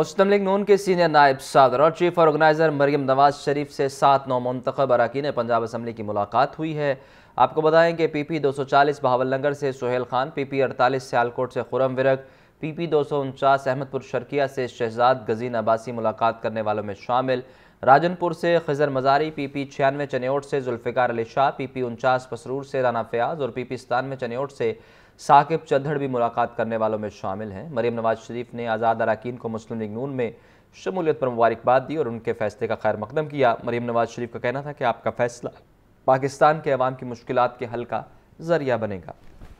league नून के senior नायब सदर और चीफ ऑर्गेनाइजर मरियम नवाज शरीफ से सात नौ मंतखब अरकान पंजाब असम्बली की मुलाकात हुई है आपको बताएं कि पी पी दो सौ चालीस बहावलनगर से सुहेल खान पी पी अड़तालीस सियालकोट से खुरम विरक पी पी दो सौ उनचास अहमदपुर शर्किया से शहजाद गजीन अब्बासी मुलाकात करने वालों में शामिल राजनपुर से खजर मजारी पी पी छियानवे चनेट से जुल्फ़िकार अली शाह पी पी उनचास पसरूर से राना फयाज और पी पी सतानवे चनेट से साकिब चद्धड़ भी मुलाकात करने वालों में शामिल हैं मरीम नवाज शरीफ ने आज़ाद अरकान को मुस्लिम लीग नून में शमूलियत पर मुबारकबाद दी और उनके फैसले का खैर मकदम किया मरीम नवाज शरीफ का कहना था कि आपका फैसला पाकिस्तान के अवाम की मुश्किल के हल का जरिया बनेगा